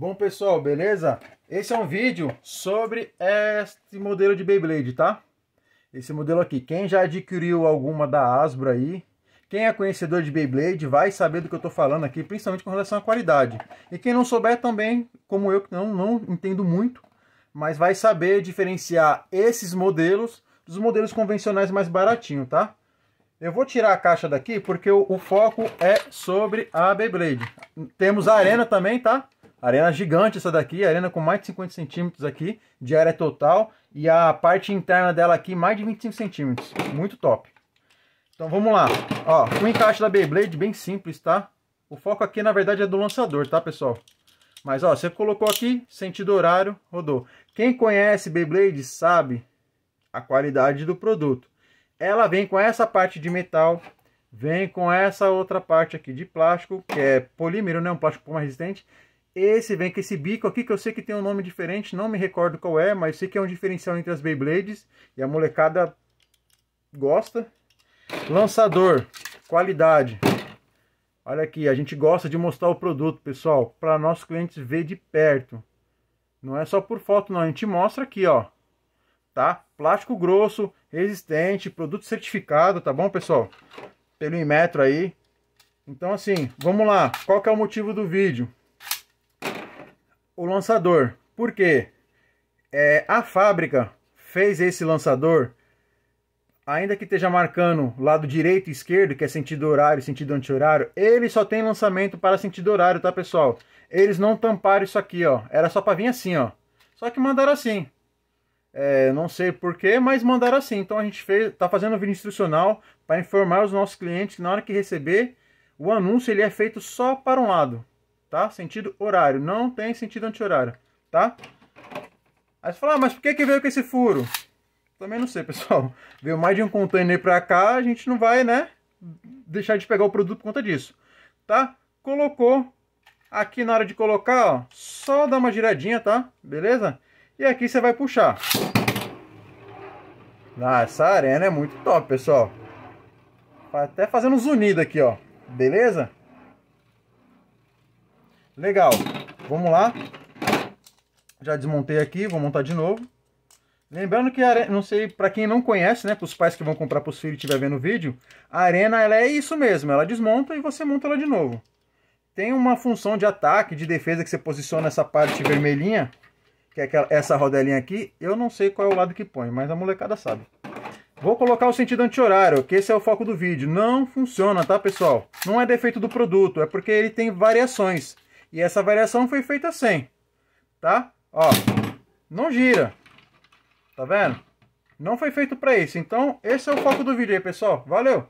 Bom, pessoal, beleza? Esse é um vídeo sobre este modelo de Beyblade, tá? Esse modelo aqui. Quem já adquiriu alguma da Asbro aí, quem é conhecedor de Beyblade vai saber do que eu estou falando aqui, principalmente com relação à qualidade. E quem não souber também, como eu que não, não entendo muito, mas vai saber diferenciar esses modelos dos modelos convencionais mais baratinho, tá? Eu vou tirar a caixa daqui porque o, o foco é sobre a Beyblade. Temos a arena também, tá? Arena gigante essa daqui, arena com mais de 50 centímetros aqui de área total e a parte interna dela aqui mais de 25 centímetros, muito top. Então vamos lá, ó, o encaixe da Beyblade bem simples, tá? O foco aqui na verdade é do lançador, tá pessoal? Mas ó, você colocou aqui, sentido horário, rodou. Quem conhece Beyblade sabe a qualidade do produto. Ela vem com essa parte de metal, vem com essa outra parte aqui de plástico, que é polímero, né? Um plástico mais resistente esse vem com esse bico aqui, que eu sei que tem um nome diferente, não me recordo qual é, mas sei que é um diferencial entre as Beyblades. E a molecada gosta. Lançador, qualidade. Olha aqui, a gente gosta de mostrar o produto, pessoal, para nossos clientes ver de perto. Não é só por foto, não. A gente mostra aqui, ó. Tá? Plástico grosso, resistente, produto certificado, tá bom, pessoal? Pelo metro aí. Então, assim, vamos lá. Qual que é o motivo do vídeo? o lançador. Por quê? É, a fábrica fez esse lançador, ainda que esteja marcando lado direito e esquerdo, que é sentido horário, e sentido anti-horário, ele só tem lançamento para sentido horário, tá, pessoal? Eles não tamparam isso aqui, ó. Era só para vir assim, ó. Só que mandaram assim. É, não sei porquê, mas mandaram assim. Então a gente fez, tá fazendo um vídeo instrucional para informar os nossos clientes que na hora que receber, o anúncio ele é feito só para um lado tá? Sentido horário, não tem sentido anti-horário, tá? Aí você fala, ah, mas por que, que veio com esse furo? Também não sei, pessoal. Veio mais de um container pra cá, a gente não vai, né, deixar de pegar o produto por conta disso, tá? Colocou, aqui na hora de colocar, ó, só dá uma giradinha, tá? Beleza? E aqui você vai puxar. Ah, essa arena é muito top, pessoal. Tá até fazendo zunido aqui, ó. Beleza? Legal. Vamos lá. Já desmontei aqui, vou montar de novo. Lembrando que, não sei, para quem não conhece, né, para os pais que vão comprar para os filhos e estiver vendo o vídeo, a arena ela é isso mesmo, ela desmonta e você monta ela de novo. Tem uma função de ataque, de defesa que você posiciona essa parte vermelhinha, que é aquela... essa rodelinha aqui, eu não sei qual é o lado que põe, mas a molecada sabe. Vou colocar o sentido anti-horário, que esse é o foco do vídeo. Não funciona, tá, pessoal? Não é defeito do produto, é porque ele tem variações. E essa variação foi feita sem, tá? Ó, não gira, tá vendo? Não foi feito para isso. Então, esse é o foco do vídeo aí, pessoal. Valeu!